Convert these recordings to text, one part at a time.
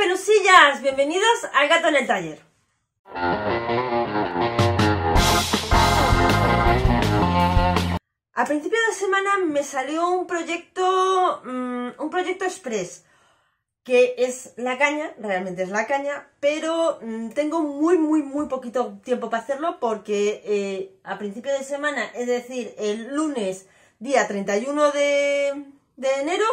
pelusillas! Bienvenidos al Gato en el Taller. A principio de semana me salió un proyecto, mm, un proyecto express, que es la caña, realmente es la caña, pero mm, tengo muy, muy, muy poquito tiempo para hacerlo porque eh, a principio de semana, es decir, el lunes día 31 de enero,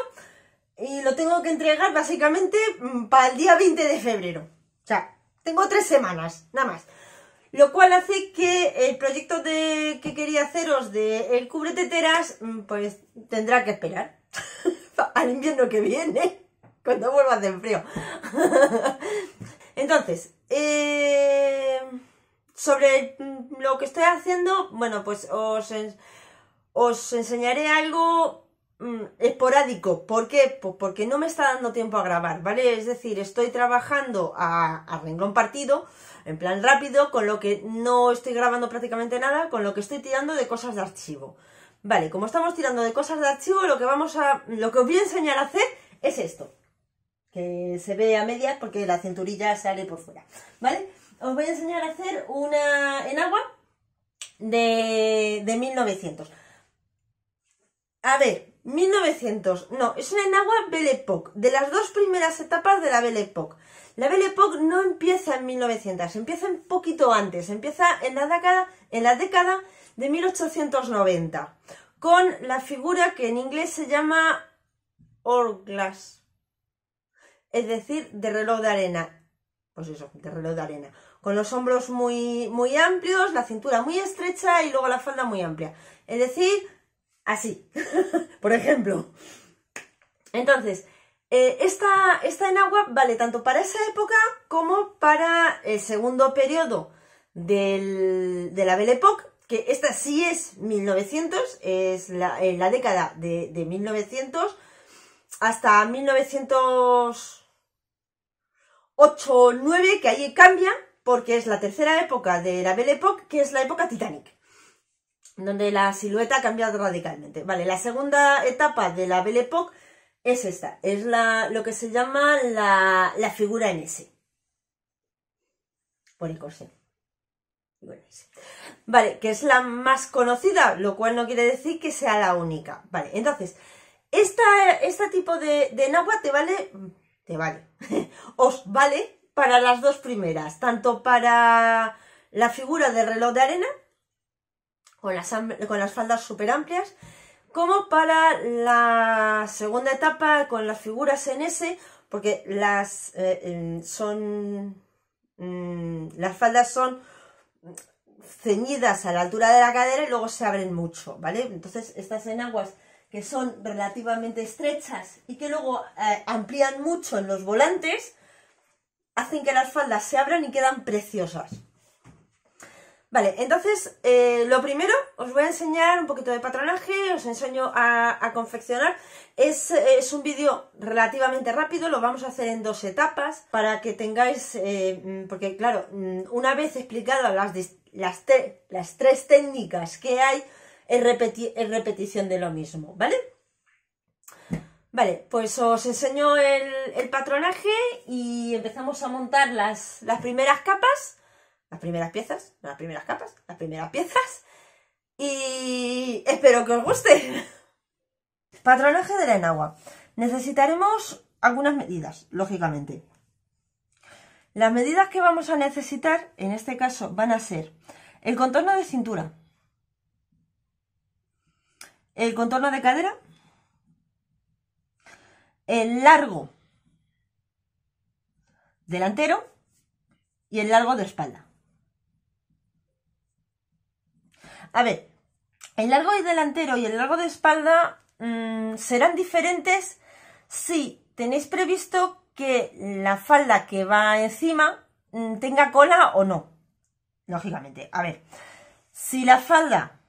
y lo tengo que entregar básicamente mm, para el día 20 de febrero. O sea, tengo tres semanas, nada más. Lo cual hace que el proyecto de, que quería haceros del el cubre teteras, mm, pues tendrá que esperar al invierno que viene, cuando vuelva a hacer frío. Entonces, eh, sobre mm, lo que estoy haciendo, bueno, pues os, os enseñaré algo Mm, esporádico. ¿Por qué? porque no me está dando tiempo a grabar, ¿vale? Es decir, estoy trabajando a, renglón partido, en plan rápido, con lo que no estoy grabando prácticamente nada, con lo que estoy tirando de cosas de archivo. Vale, como estamos tirando de cosas de archivo, lo que vamos a. lo que os voy a enseñar a hacer es esto. Que se ve a medias porque la cinturilla sale por fuera. ¿Vale? Os voy a enseñar a hacer una en agua de, de 1900. A ver, 1900, no, es una enagua Belle Époque, de las dos primeras etapas de la Belle Époque. La Belle Époque no empieza en 1900, empieza un poquito antes, empieza en la década, en la década de 1890, con la figura que en inglés se llama Orglass, es decir, de reloj de arena. Pues eso, de reloj de arena. Con los hombros muy, muy amplios, la cintura muy estrecha y luego la falda muy amplia. Es decir, Así, por ejemplo. Entonces, eh, esta, en agua vale tanto para esa época como para el segundo periodo de la Belle Époque, que esta sí es 1900, es eh, la, década de, 1900 hasta 1908 9, que allí cambia, porque es la tercera época de la Belle Époque, que es la época Titanic donde la silueta ha cambiado radicalmente. Vale, la segunda etapa de la Belle Époque es esta, es la, lo que se llama la, la figura en S. Por el Vale, que es la más conocida, lo cual no quiere decir que sea la única. Vale, entonces, esta, este tipo de, de te vale, te vale, os vale para las dos primeras, tanto para la figura de reloj de arena con las, con las faldas súper amplias, como para la segunda etapa con las figuras en S, porque las eh, son mm, faldas son ceñidas a la altura de la cadera y luego se abren mucho, ¿vale? Entonces estas enaguas que son relativamente estrechas y que luego eh, amplían mucho en los volantes, hacen que las faldas se abran y quedan preciosas. Vale, entonces, eh, lo primero, os voy a enseñar un poquito de patronaje, os enseño a, confeccionar. Es, un vídeo relativamente rápido, lo vamos a hacer en dos etapas para que tengáis, eh, mm, porque claro, mm, una vez explicado las, las, tres técnicas que hay, es, repetición de lo mismo, ¿vale? Vale, pues os enseño el, patronaje y empezamos a montar las, las primeras capas las primeras piezas, las primeras capas, las primeras piezas. Y espero que os guste. Patronaje de la enagua. Necesitaremos algunas medidas, lógicamente. Las medidas que vamos a necesitar, en este caso, van a ser el contorno de cintura, el contorno de cadera, el largo delantero y el largo de espalda. A ver, el largo delantero y el largo de espalda mm, serán diferentes si tenéis previsto que la falda que va encima mm, tenga cola o no. Lógicamente, a ver, si la falda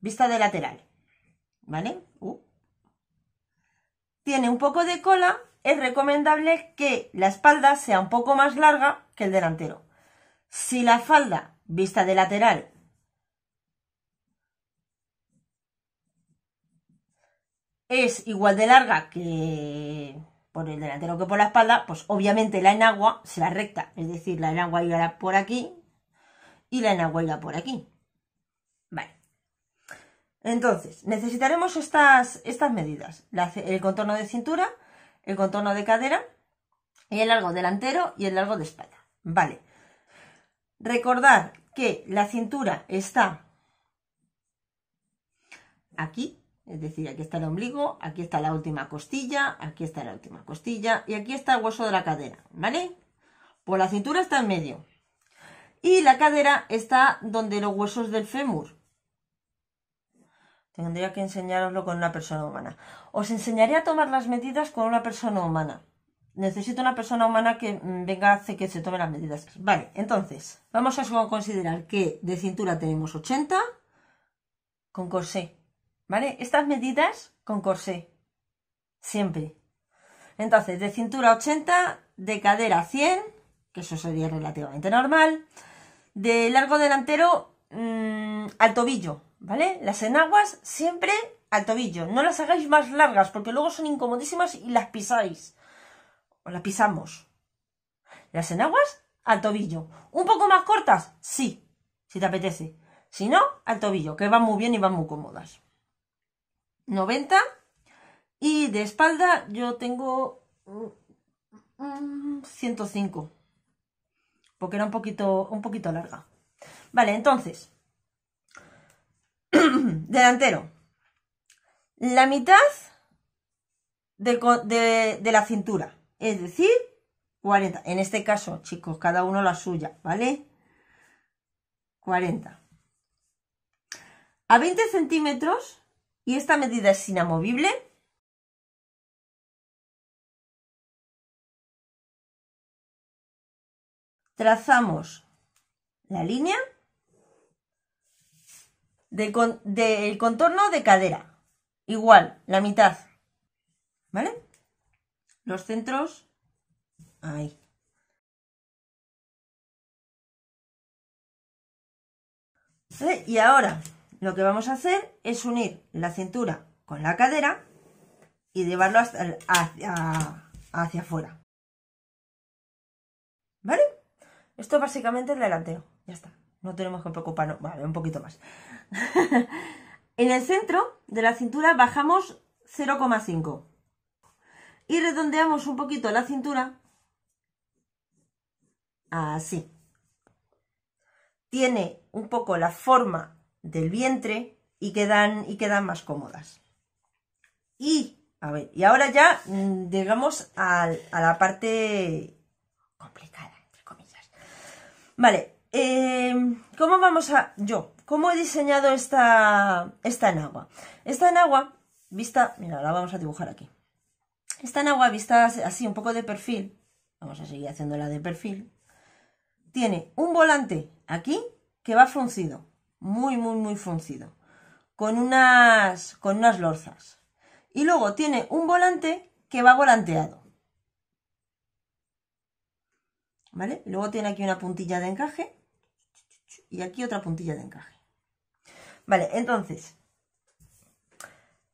vista de lateral, ¿vale? Uh. tiene un poco de cola, es recomendable que la espalda sea un poco más larga que el delantero. Si la falda vista de lateral es igual de larga que por el delantero que por la espalda, pues obviamente la enagua será recta, es decir, la enagua irá por aquí y la enagua irá por aquí. Vale. Entonces, necesitaremos estas, estas medidas, el contorno de cintura, el contorno de cadera, y el largo delantero y el largo de espalda. Vale. Recordar que la cintura está aquí es decir, aquí está el ombligo, aquí está la última costilla, aquí está la última costilla y aquí está el hueso de la cadera, ¿vale? Pues la cintura está en medio. Y la cadera está donde los huesos del fémur. Tendría que enseñaroslo con una persona humana. Os enseñaré a tomar las medidas con una persona humana. Necesito una persona humana que mm, venga a hacer que se tome las medidas. Vale, entonces, vamos a considerar que de cintura tenemos 80 con corsé ¿Vale? Estas medidas con corsé. Siempre. Entonces, de cintura 80, de cadera 100, que eso sería relativamente normal. De largo delantero mm, al tobillo, ¿vale? Las enaguas siempre al tobillo. No las hagáis más largas porque luego son incomodísimas y las pisáis. O las pisamos. Las enaguas al tobillo. ¿Un poco más cortas? Sí, si te apetece. Si no, al tobillo, que van muy bien y van muy cómodas. 90. Y de espalda yo tengo 105. Porque era un poquito, un poquito larga. Vale, entonces. delantero. La mitad de, de, la cintura. Es decir, 40. En este caso, chicos, cada uno la suya, ¿vale? 40. A 20 centímetros y esta medida es inamovible. Trazamos la línea del contorno de cadera. Igual, la mitad. ¿Vale? Los centros. Ahí. Y ahora lo que vamos a hacer es unir la cintura con la cadera y llevarlo hacia, afuera. ¿Vale? Esto básicamente es el delantero. Ya está. No tenemos que preocuparnos. Vale, un poquito más. en el centro de la cintura bajamos 0,5. Y redondeamos un poquito la cintura. Así. Tiene un poco la forma del vientre y quedan, y quedan más cómodas. Y, a ver, y ahora ya mm, llegamos a, la parte complicada, entre comillas. Vale, em, ¿cómo vamos a...? Yo, ¿cómo he diseñado esta, esta agua Esta agua vista... Mira, la vamos a dibujar aquí. Esta agua vista así, un poco de perfil, vamos a seguir haciéndola de perfil, tiene un volante aquí que va fruncido, muy, muy, muy fruncido, con unas, con unas lorzas. Y luego tiene un volante que va volanteado. ¿Vale? Luego tiene aquí una puntilla de encaje y aquí otra puntilla de encaje. Vale, entonces,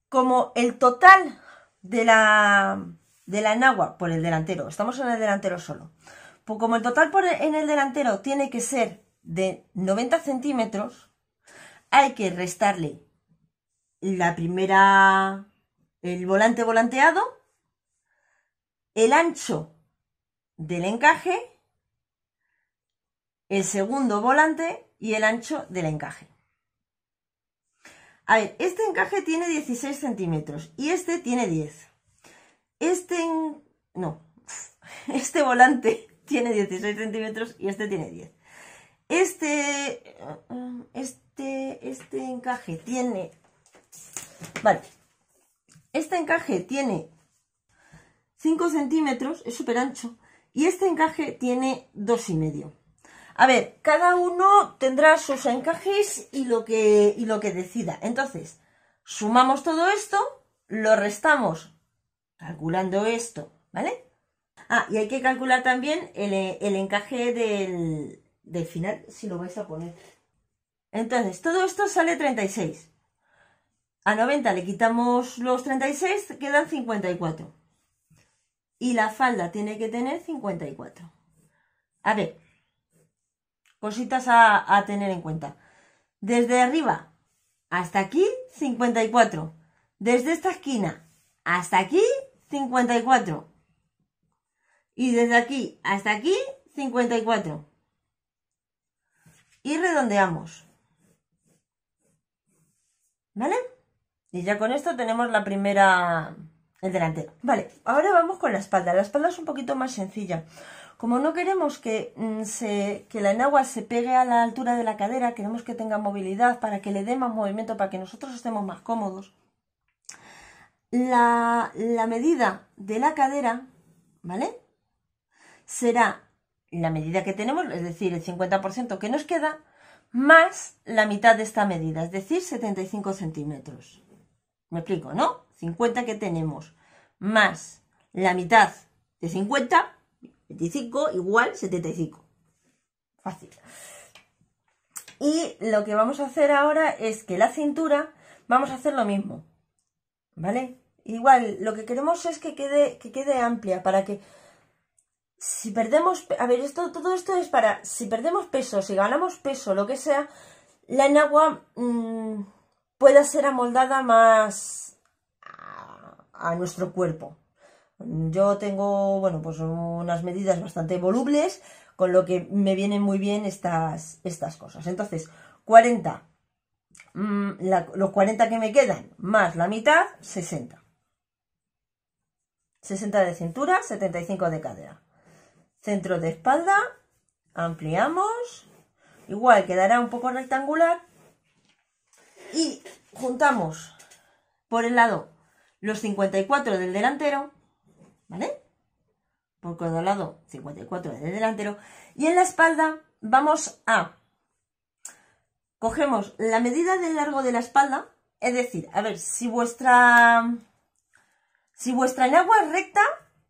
como el total de la, de la enagua por el delantero, estamos en el delantero solo, pues como el total en el delantero tiene que ser de 90 centímetros, hay que restarle la primera, el volante volanteado, el ancho del encaje, el segundo volante y el ancho del encaje. A ver, este encaje tiene 16 centímetros y este tiene 10. Este, no, este volante tiene 16 centímetros y este tiene 10. Este, eh, eh, este este, este, encaje tiene... Vale. Este encaje tiene 5 centímetros, es súper ancho. Y este encaje tiene dos y medio. A ver, cada uno tendrá sus encajes y lo que, lo que decida. Entonces, sumamos todo esto, lo restamos calculando esto, ¿vale? Ah, y hay que calcular también el, encaje del, del final, si lo vais a poner. Entonces, todo esto sale 36. A 90 le quitamos los 36, quedan 54. Y la falda tiene que tener 54. A ver, cositas a, tener en cuenta. Desde arriba hasta aquí, 54. Desde esta esquina hasta aquí, 54. Y desde aquí hasta aquí, 54. Y redondeamos. ¿Vale? Y ya con esto tenemos la primera... el delantero. Vale, ahora vamos con la espalda. La espalda es un poquito más sencilla. Como no queremos que, mm, que la enagua se pegue a la altura de la cadera, queremos que tenga movilidad para que le dé más movimiento, para que nosotros estemos más cómodos, la, la medida de la cadera, ¿vale? Será la medida que tenemos, es decir, el 50% que nos queda, más la mitad de esta medida, es decir, 75 centímetros. Me explico, ¿no? 50 que tenemos, más la mitad de 50, 25 igual 75. Fácil. Y lo que vamos a hacer ahora es que la cintura vamos a hacer lo mismo, ¿vale? Igual, lo que queremos es que quede, que quede amplia para que si perdemos, a ver, esto, todo esto es para, si perdemos peso, si ganamos peso, lo que sea, la enagua mm, pueda ser amoldada más a, nuestro cuerpo. Yo tengo, bueno, pues unas medidas bastante volubles, con lo que me vienen muy bien estas, estas cosas. Entonces, 40, mm, los 40 que me quedan, más la mitad, 60. 60 de cintura, 75 de cadera centro de espalda, ampliamos, igual quedará un poco rectangular y juntamos por el lado los 54 del delantero, ¿vale? Por cada lado 54 del delantero y en la espalda vamos a cogemos la medida del largo de la espalda, es decir, a ver, si vuestra si vuestra enagua es recta,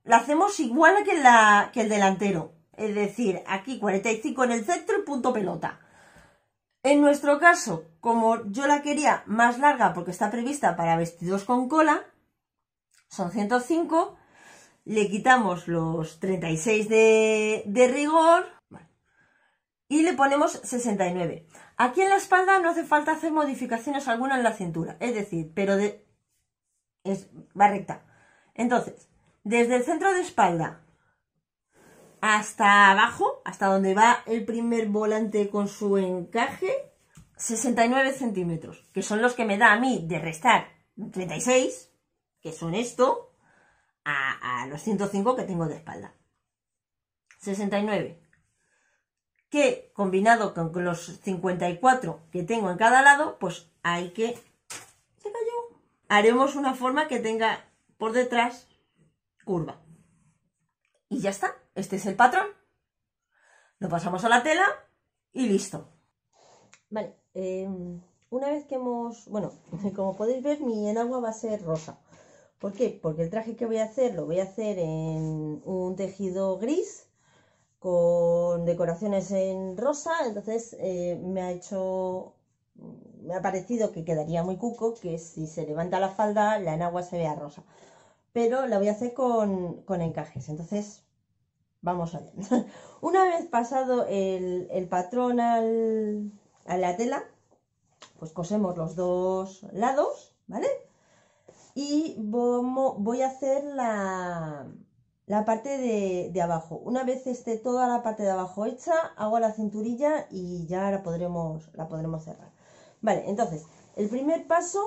la hacemos igual que, la, que el delantero. Es decir, aquí 45 en el centro y punto pelota. En nuestro caso, como yo la quería más larga porque está prevista para vestidos con cola, son 105, le quitamos los 36 de, de rigor y le ponemos 69. Aquí en la espalda no hace falta hacer modificaciones alguna en la cintura, es decir, pero de, es, va recta. Entonces, desde el centro de espalda hasta abajo, hasta donde va el primer volante con su encaje, 69 centímetros, que son los que me da a mí de restar 36, que son esto, a, los 105 que tengo de espalda. 69. Que combinado con, con los 54 que tengo en cada lado, pues hay que... Se cayó. Haremos una forma que tenga por detrás curva. Y ya está, este es el patrón. Lo pasamos a la tela y listo. Vale, em, una vez que hemos, bueno, como podéis ver, mi enagua va a ser rosa. ¿Por qué? Porque el traje que voy a hacer lo voy a hacer en un tejido gris con decoraciones en rosa, entonces eh, me ha hecho, me ha parecido que quedaría muy cuco que si se levanta la falda la enagua se vea rosa pero la voy a hacer con, encajes. Entonces, vamos allá. Una vez pasado el, patrón a la tela, pues cosemos los dos lados, ¿vale? Y voy a hacer la, la parte de, abajo. Una vez esté toda la parte de abajo hecha, hago la cinturilla y ya la podremos, la podremos cerrar. Vale, entonces, el primer paso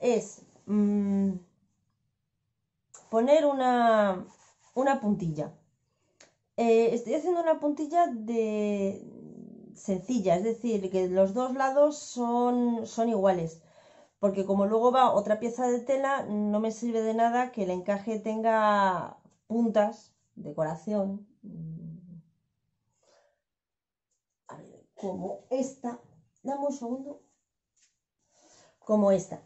es... Mm, poner una, una puntilla. Eh, estoy haciendo una puntilla de sencilla, es decir, que los dos lados son, son iguales porque como luego va otra pieza de tela, no me sirve de nada que el encaje tenga puntas, decoración, como esta, dame un segundo, como esta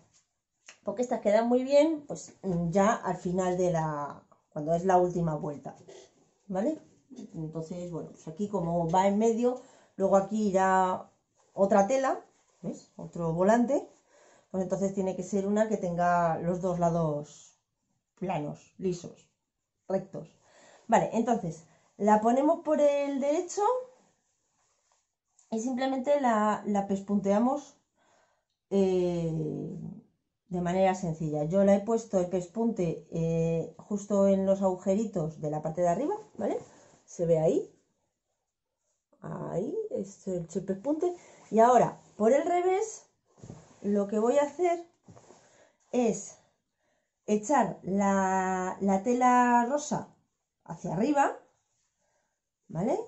porque estas quedan muy bien, pues mm, ya al final de la, cuando es la última vuelta, ¿vale? Entonces, bueno, pues aquí como va en medio, luego aquí irá otra tela, ¿ves? Otro volante, pues entonces tiene que ser una que tenga los dos lados planos, lisos, rectos. Vale, entonces, la ponemos por el derecho y simplemente la, pespunteamos eh, de manera sencilla. Yo la he puesto el pespunte eh, justo en los agujeritos de la parte de arriba, ¿vale? Se ve ahí. Ahí es el pespunte. Y ahora, por el revés, lo que voy a hacer es echar la, la tela rosa hacia arriba, ¿vale?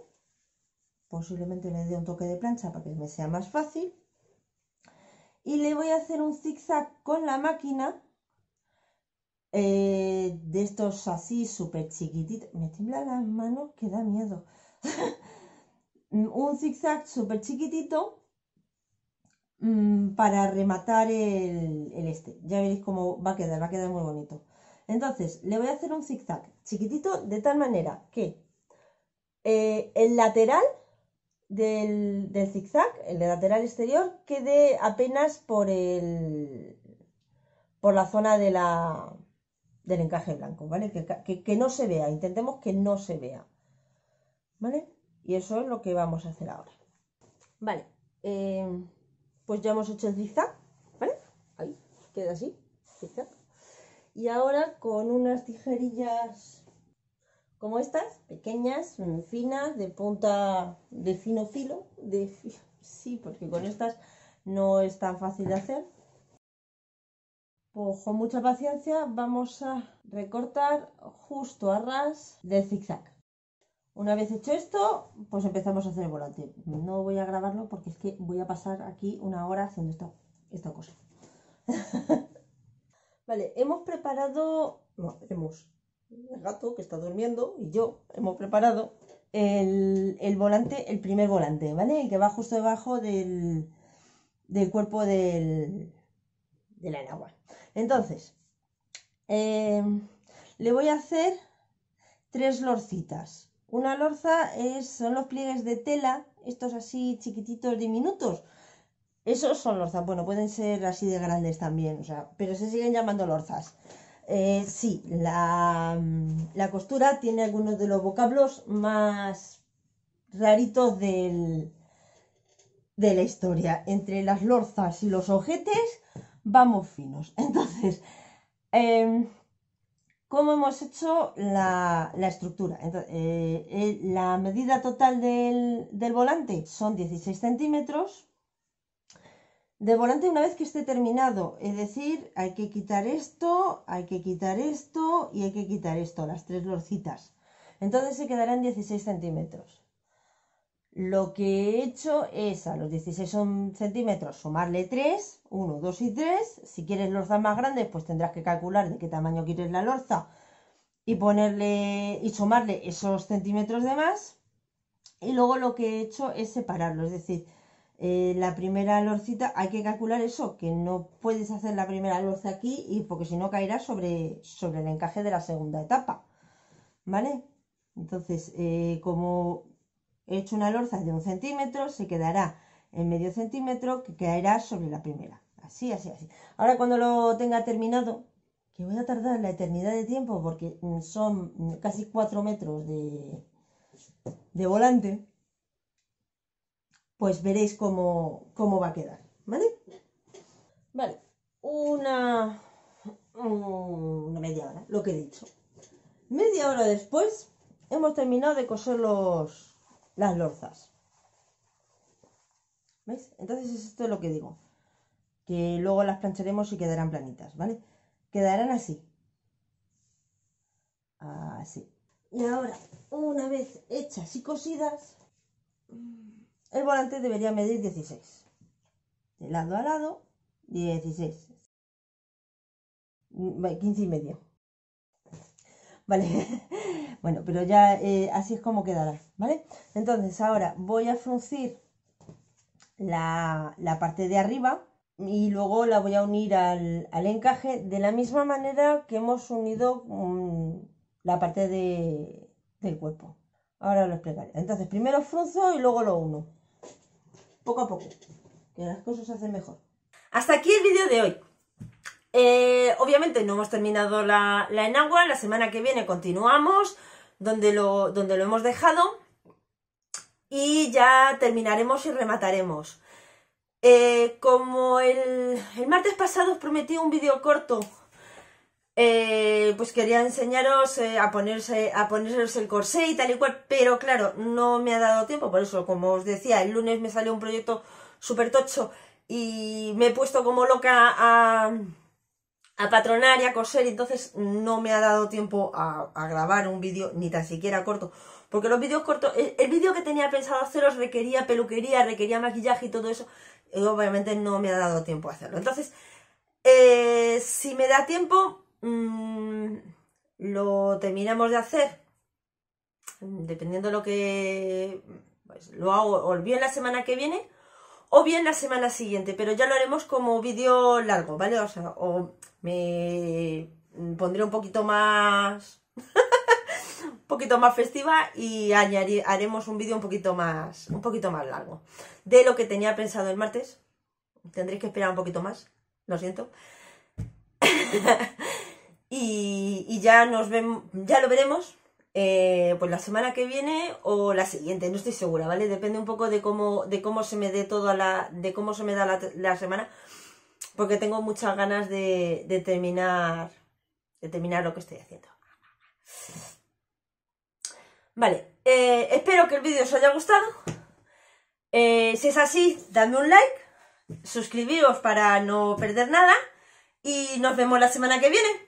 Posiblemente le dé un toque de plancha para que me sea más fácil y le voy a hacer un zigzag con la máquina eh, de estos así súper chiquititos. Me tiembla las manos que da miedo. un zigzag súper chiquitito mm, para rematar el, este. Ya veréis cómo va a quedar, va a quedar muy bonito. Entonces, le voy a hacer un zigzag chiquitito de tal manera que eh, el lateral del, del zigzag, el lateral exterior, quede apenas por el por la zona de la, del encaje blanco, ¿vale? Que, no se vea, intentemos que no se vea, ¿vale? Y eso es lo que vamos a hacer ahora. Vale, em, pues ya hemos hecho el zigzag, ¿vale? Ahí, queda así, zigzag. Y ahora con unas tijerillas como estas, pequeñas, finas, de punta de fino filo, de sí, porque con estas no es tan fácil de hacer. Pues con mucha paciencia vamos a recortar justo a ras de zigzag. Una vez hecho esto, pues empezamos a hacer el volante. No voy a grabarlo porque es que voy a pasar aquí una hora haciendo esta, esta cosa. vale, hemos preparado... No, hemos el gato que está durmiendo y yo hemos preparado el, volante, el primer volante, ¿vale? El que va justo debajo del, del cuerpo del, de la enagua. Entonces, eh, le voy a hacer tres lorcitas. Una lorza es, son los pliegues de tela, estos así chiquititos, diminutos. Esos son lorzas, bueno, pueden ser así de grandes también, pero se siguen llamando lorzas. Eh, sí, mm, la, costura tiene algunos de los vocablos más raritos de la historia. Entre las lorzas y los ojetes vamos finos. Entonces, em, ¿cómo hemos hecho la, estructura? Eh, la medida total del, del volante son 16 centímetros de volante, una vez que esté terminado, es decir, hay que quitar esto, hay que quitar esto y hay que quitar esto, las tres lorcitas. Entonces se quedarán 16 centímetros. Lo que he hecho es a los 16 centímetros sumarle 3, 1, 2 y 3. Si quieres lorzas más grandes, pues tendrás que calcular de qué tamaño quieres la lorza y ponerle y sumarle esos centímetros de más. Y luego lo que he hecho es separarlo, es decir, eh, la primera lorcita, hay que calcular eso, que no puedes hacer la primera lorza aquí y porque si no caerá sobre, sobre el encaje de la segunda etapa, ¿vale? Entonces, eh, como he hecho una lorza de un centímetro, se quedará en medio centímetro que caerá sobre la primera, así, así, así. Ahora cuando lo tenga terminado, que voy a tardar la eternidad de tiempo porque son casi 4 metros de, de volante, pues veréis cómo, cómo va a quedar, ¿vale? Vale, una, una media hora, lo que he dicho. Media hora después hemos terminado de coser los, las lorzas. ¿Veis? Entonces esto es lo que digo. Que luego las plancharemos y quedarán planitas, ¿vale? Quedarán así. Así. Y ahora, una vez hechas y cosidas, el volante debería medir 16. De lado a lado, 16. 15 mm, y medio. Vale. bueno, pero ya eh, así es como quedará, ¿vale? Entonces ahora voy a fruncir la, parte de arriba y luego la voy a unir al, encaje de la misma manera que hemos unido mm, la parte de, del cuerpo. Ahora lo explicaré. Entonces primero frunzo y luego lo uno poco a poco, que las cosas se hacen mejor. Hasta aquí el vídeo de hoy. Eh, obviamente no hemos terminado la, enagua, la semana que viene continuamos donde lo, donde lo hemos dejado y ya terminaremos y remataremos. Eh, como el, el martes pasado os prometí un vídeo corto eh, pues quería enseñaros eh, a ponerse a el corsé y tal y cual, pero claro, no me ha dado tiempo, por eso, como os decía, el lunes me salió un proyecto súper tocho y me he puesto como loca a, patronar y a coser, entonces no me ha dado tiempo a, grabar un vídeo, ni tan siquiera corto, porque los vídeos cortos, el, vídeo que tenía pensado haceros requería peluquería, requería maquillaje y todo eso, y obviamente no me ha dado tiempo a hacerlo. Entonces, eh, si me da tiempo, Mm, lo terminamos de hacer, dependiendo de lo que pues, lo hago, o bien la semana que viene o bien la semana siguiente, pero ya lo haremos como vídeo largo, ¿vale? O sea, o me pondré un poquito más un poquito más festiva y añadir, haremos un vídeo un poquito más un poquito más largo de lo que tenía pensado el martes tendréis que esperar un poquito más lo siento Y, ya nos vemos ya lo veremos eh, pues la semana que viene o la siguiente, no estoy segura, ¿vale? Depende un poco de cómo, de cómo se me dé toda la. de cómo se me da la, semana. Porque tengo muchas ganas de, de, terminar. terminar lo que estoy haciendo. Vale, eh, espero que el vídeo os haya gustado. Eh, si es así, dadme un like, suscribiros para no perder nada y nos vemos la semana que viene.